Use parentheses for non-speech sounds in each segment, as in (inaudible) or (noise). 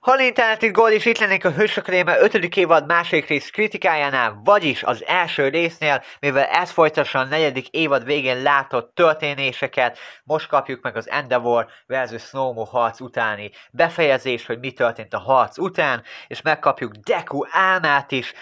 Halintánat itt Gold és itt lennék a Hősök Réme 5. évad második rész kritikájánál, vagyis az első résznél, mivel ez folytassa a negyedik évad végén látott történéseket, most kapjuk meg az Endeavor versus Snowmo harc utáni befejezés, hogy mi történt a harc után, és megkapjuk Deku álmát is,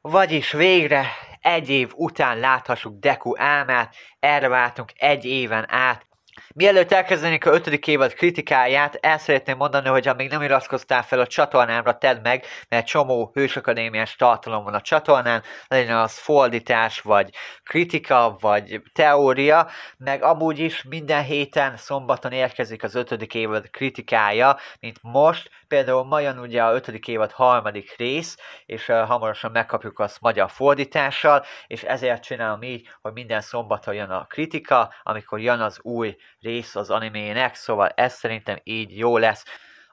vagyis végre egy év után láthassuk Deku álmát, erre váltunk egy éven át, Mielőtt elkezdenék a ötödik évad kritikáját, el szeretném mondani, hogy amíg nem iratkoztál fel a csatornámra, tedd meg, mert csomó hősakadémiás tartalom van a csatornán, legyen az fordítás, vagy kritika, vagy teória, meg amúgy is minden héten szombaton érkezik az ötödik évad kritikája, mint most, például majon ugye a ötödik évad harmadik rész, és uh, hamarosan megkapjuk azt magyar fordítással, és ezért csinálom így, hogy minden szombaton jön a kritika, amikor jön az új rész az animének, szóval ez szerintem így jó lesz.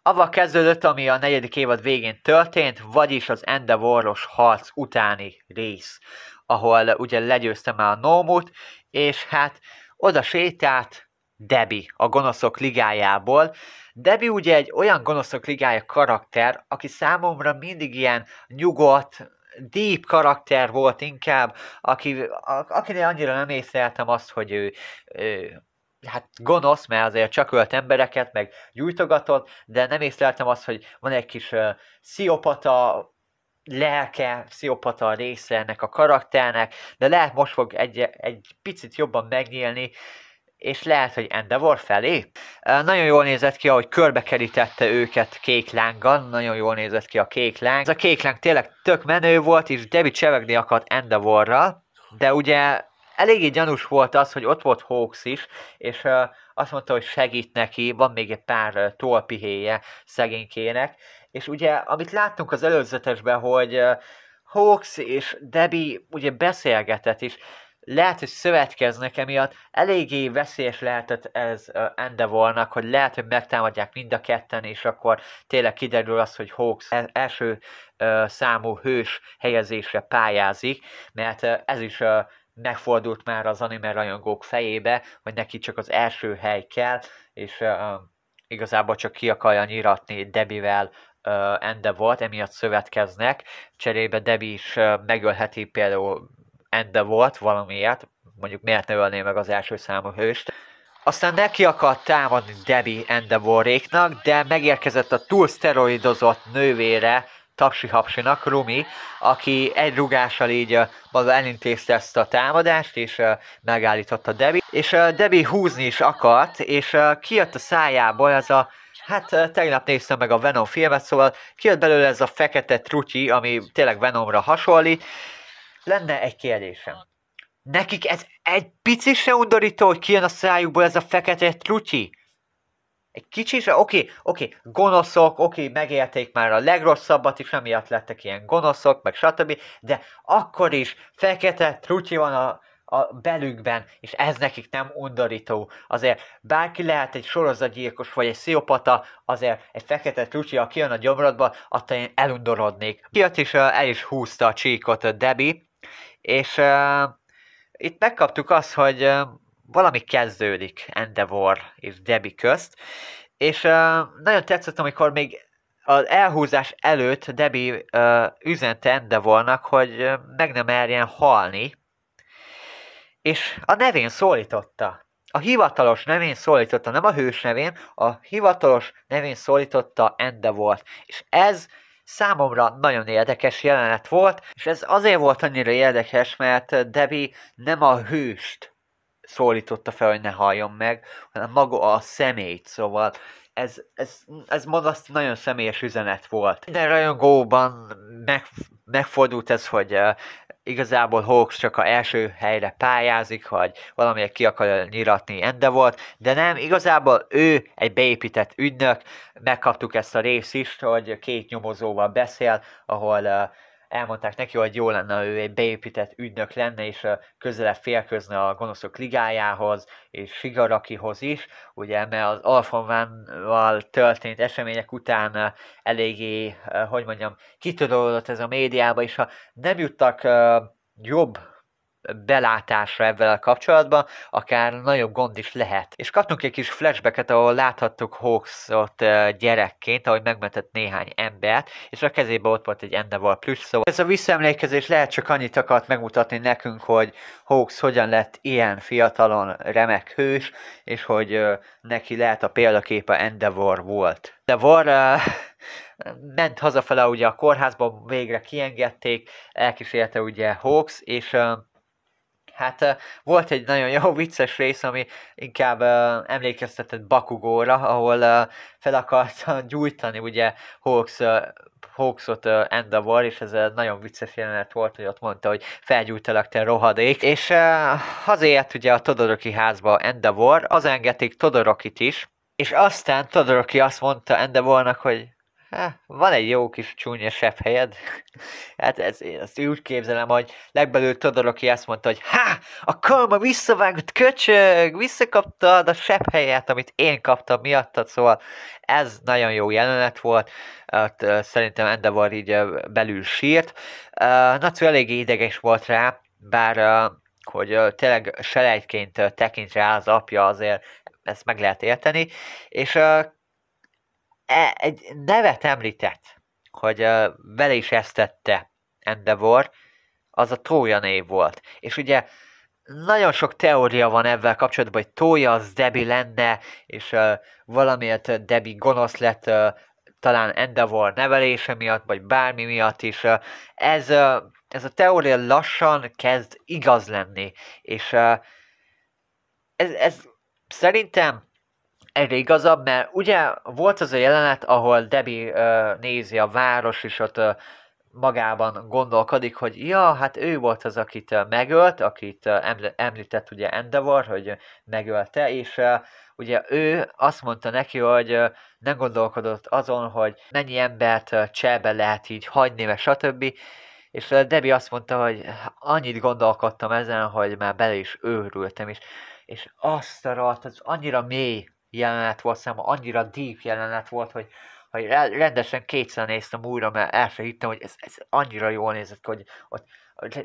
Avval kezdődött, ami a negyedik évad végén történt, vagyis az Endeavoros harc utáni rész, ahol ugye legyőzte már a Nómut, és hát oda sétált Debi a gonoszok ligájából. Debi ugye egy olyan gonoszok ligája karakter, aki számomra mindig ilyen nyugodt, deep karakter volt inkább, aki, akinél annyira nem észleltem azt, hogy ő, ő hát gonosz, mert azért csak ölt embereket, meg gyújtogatott, de nem észleltem azt, hogy van egy kis uh, sziopata lelke, sziopata része ennek a karakternek, de lehet most fog egy, egy picit jobban megnyílni, és lehet, hogy Endeavor felé. Nagyon jól nézett ki, ahogy körbekerítette őket kék lánggal, nagyon jól nézett ki a kék láng. Ez a kék láng tényleg tök menő volt, és Debbie csevegni akart Endeavorral, de ugye eléggé gyanús volt az, hogy ott volt Hawks is, és uh, azt mondta, hogy segít neki, van még egy pár uh, tolpihéje szegénykének, és ugye, amit láttunk az előzetesben, hogy uh, Hawks és Debbie ugye beszélgetett is, lehet, hogy szövetkeznek emiatt, eléggé veszélyes lehetett ez uh, Endevolnak, hogy lehet, hogy megtámadják mind a ketten, és akkor tényleg kiderül az, hogy Hawks e-, első uh, számú hős helyezésre pályázik, mert uh, ez is megfordult már az anime rajongók fejébe, hogy neki csak az első hely kell, és uh, igazából csak ki akarja nyiratni Debivel uh, Ende volt, emiatt szövetkeznek, cserébe Debi is uh, megölheti például Ende volt valamiért, mondjuk miért ne ölné meg az első számú hőst. Aztán neki akart támadni Debi Endeavoréknak, de megérkezett a túl szteroidozott nővére, Tapsi-Hapsinak, Rumi, aki egy rugással így maga elintézte ezt a támadást, és megállította Debi. És Debi húzni is akart, és kijött a szájából ez a Hát tegnap néztem meg a Venom filmet, szóval kijött belőle ez a fekete trutyi, ami tényleg Venomra hasonlít. Lenne egy kérdésem. Nekik ez egy pici se undorító, hogy kijön a szájukból ez a fekete trutyi? egy kicsit, oké, okay, oké, okay, gonoszok, oké, okay, megélték már a legrosszabbat is, emiatt lettek ilyen gonoszok, meg stb., de akkor is fekete trutyi van a, a belükben, és ez nekik nem undorító. Azért bárki lehet egy sorozatgyilkos vagy egy sziopata, azért egy fekete trutyi, aki jön a gyomrodba, attól én elundorodnék. Kiatt is el is húzta a csíkot a Debbie, és uh, itt megkaptuk azt, hogy uh, valami kezdődik Endeavor és Debbie közt, és uh, nagyon tetszett, amikor még az elhúzás előtt Debbie uh, üzente Endeavornak, hogy meg nem merjen halni, és a nevén szólította. A hivatalos nevén szólította, nem a hős nevén, a hivatalos nevén szólította Endeavort. És ez számomra nagyon érdekes jelenet volt, és ez azért volt annyira érdekes, mert Debbie nem a hőst szólította fel, hogy ne halljon meg, hanem maga a szemét, szóval ez, ez, ez maga azt nagyon személyes üzenet volt. Minden rajongóban meg, megfordult ez, hogy uh, igazából Hawks csak a első helyre pályázik, vagy valamilyen ki akarja nyiratni Ende volt, de nem, igazából ő egy beépített ügynök, megkaptuk ezt a részt is, hogy két nyomozóval beszél, ahol uh, elmondták neki, hogy jó lenne, ő egy beépített ügynök lenne, és közelebb félközne a gonoszok ligájához, és Sigarakihoz is, ugye, mert az Alfonvánval történt események után eléggé, hogy mondjam, kitudódott ez a médiába, és ha nem juttak jobb belátásra ebben a kapcsolatban, akár nagyobb gond is lehet. És kaptunk egy kis flashbacket, ahol láthattuk Hawksot gyerekként, ahogy megmentett néhány embert, és a kezében ott volt egy endeval plusz, szóval ez a visszaemlékezés lehet csak annyit akart megmutatni nekünk, hogy Hawks hogyan lett ilyen fiatalon remek hős, és hogy neki lehet a példaképe Endeavor volt. Endeavor uh, ment hazafele ugye a kórházban, végre kiengedték, elkísérte ugye Hawks, és Hát volt egy nagyon jó (laughs) vicces rész, ami inkább uh, emlékeztetett Bakugóra, ahol uh, fel akarta (laughs) gyújtani ugye Hawks uh, Hawksot uh, Endeavor, és ez egy nagyon vicces jelenet volt, hogy ott mondta, hogy felgyújtalak te rohadék, és uh, hazért ugye a Todoroki házba Endeavor, az engedik Todorokit is, és aztán Todoroki azt mondta Endeavornak, hogy Há, van egy jó kis csúnya sebb helyed. (laughs) hát ez, én ezt úgy képzelem, hogy legbelül Todor, aki azt mondta, hogy Há! A karma visszavágott köcsög! Visszakaptad a sebb helyet, amit én kaptam miattad, szóval ez nagyon jó jelenet volt. Hát, szerintem Endeavor így belül sírt. Natsu eléggé ideges volt rá, bár hogy tényleg selejtként tekint rá az apja, azért ezt meg lehet érteni, és E, egy nevet említett, hogy vele is ezt tette Endeavor, az a Tója név volt. És ugye nagyon sok teória van ebben kapcsolatban, hogy Tója az Debi lenne, és valamiért Debi gonosz lett, talán Endeavor nevelése miatt, vagy bármi miatt is. ez, ez a teória lassan kezd igaz lenni, és ez, ez szerintem egyre igazabb, mert ugye volt az a jelenet, ahol Debbie ö, nézi a város, és ott ö, magában gondolkodik, hogy ja, hát ő volt az, akit ö, megölt, akit ö, említett ugye Endeavor, hogy megölte, és ö, ugye ő azt mondta neki, hogy ö, nem gondolkodott azon, hogy mennyi embert ö, cselbe lehet így hagyni, vagy stb., és Debbie azt mondta, hogy annyit gondolkodtam ezen, hogy már bele is őrültem, és, és azt a ralt, az annyira mély jelenet volt számomra, annyira deep jelenet volt, hogy, hogy rendesen kétszer néztem újra, mert elfelejtettem, hogy ez, ez annyira jól nézett, hogy ott,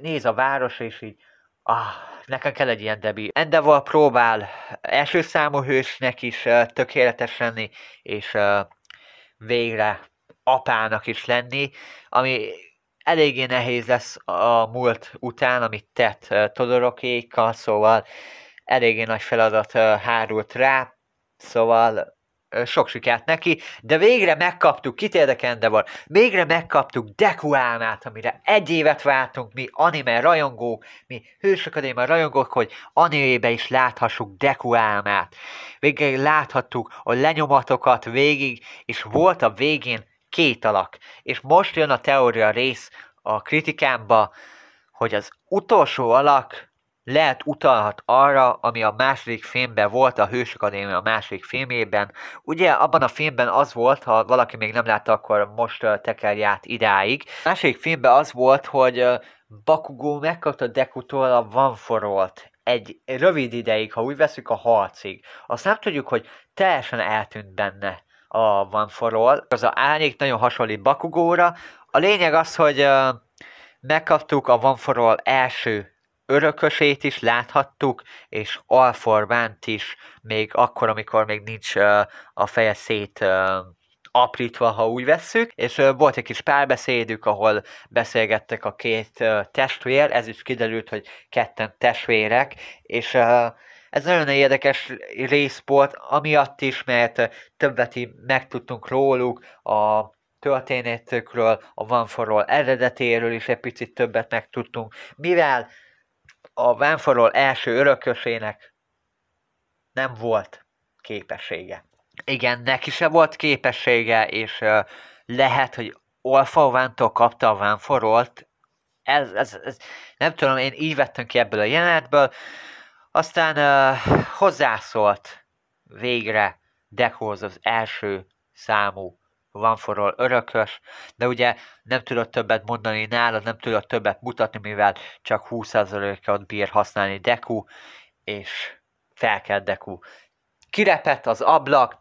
néz a város, és így, Ah, nekem kell egy ilyen debi. Endeavor próbál első számú hősnek is uh, tökéletes lenni, és uh, végre apának is lenni, ami eléggé nehéz lesz a múlt után, amit tett uh, Todorokékkal, szóval eléggé nagy feladat uh, hárult rá. Szóval sok sikert neki, de végre megkaptuk, kit érdekel van, végre megkaptuk Deku álmát, amire egy évet vártunk mi anime rajongók, mi hősöködéma rajongók, hogy animébe is láthassuk Deku álmát. Végre láthattuk a lenyomatokat végig, és volt a végén két alak. És most jön a teória rész a kritikámba, hogy az utolsó alak lehet utalhat arra, ami a második filmben volt, a Hős Akadémia a második filmében. Ugye abban a filmben az volt, ha valaki még nem látta, akkor most tekerj át idáig. A második filmben az volt, hogy Bakugó megkapta Dekutól a Van Forolt egy rövid ideig, ha úgy veszük a harcig. Azt nem tudjuk, hogy teljesen eltűnt benne a Van Forol. Az a árnyék nagyon hasonlít Bakugóra. A lényeg az, hogy megkaptuk a Van első örökösét is láthattuk, és Alforbánt is, még akkor, amikor még nincs a feje szét aprítva, ha úgy vesszük, és volt egy kis párbeszédük, ahol beszélgettek a két testvér, ez is kiderült, hogy ketten testvérek, és ez nagyon érdekes rész volt, amiatt is, mert többet megtudtunk róluk, a történetükről, a Van eredetéről is egy picit többet megtudtunk, mivel a Vánfarol első örökösének nem volt képessége. Igen, neki se volt képessége, és lehet, hogy olfa Vántól kapta a Vánforolt. Ez, ez, ez, nem tudom, én így vettem ki ebből a jelenetből. Aztán uh, hozzászólt végre Dekhoz az első számú van for All örökös, de ugye nem tudott többet mondani nála, nem tudott többet mutatni, mivel csak 20%-ot bír használni Deku, és kell Deku. Kirepett az ablak,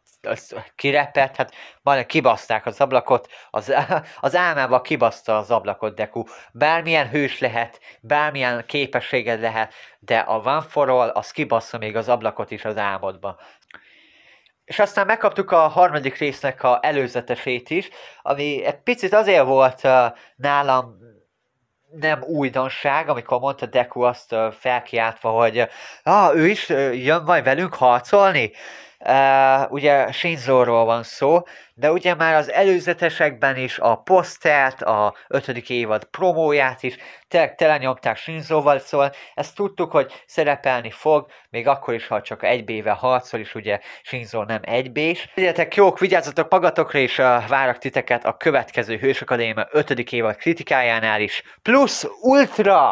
kirepett, hát majdnem kibaszták az ablakot, az, (laughs) az álmába kibaszta az ablakot Deku. Bármilyen hős lehet, bármilyen képességed lehet, de a van for All, az kibaszta még az ablakot is az álmodba. És aztán megkaptuk a harmadik résznek a előzetesét is, ami egy picit azért volt uh, nálam nem újdonság, amikor mondta Deku azt uh, felkiáltva, hogy ah, ő is uh, jön majd velünk harcolni, Uh, ugye Shinzo-ról van szó, de ugye már az előzetesekben is a posztert, a ötödik évad promóját is tényleg telenyomták Shinzo-val, szóval ezt tudtuk, hogy szerepelni fog, még akkor is, ha csak egy bével harcol, és ugye Shinzo nem egy B-s. Legyetek jók, vigyázzatok magatokra, és uh, várok titeket a következő Hős Akadémia ötödik évad kritikájánál is, plusz Ultra!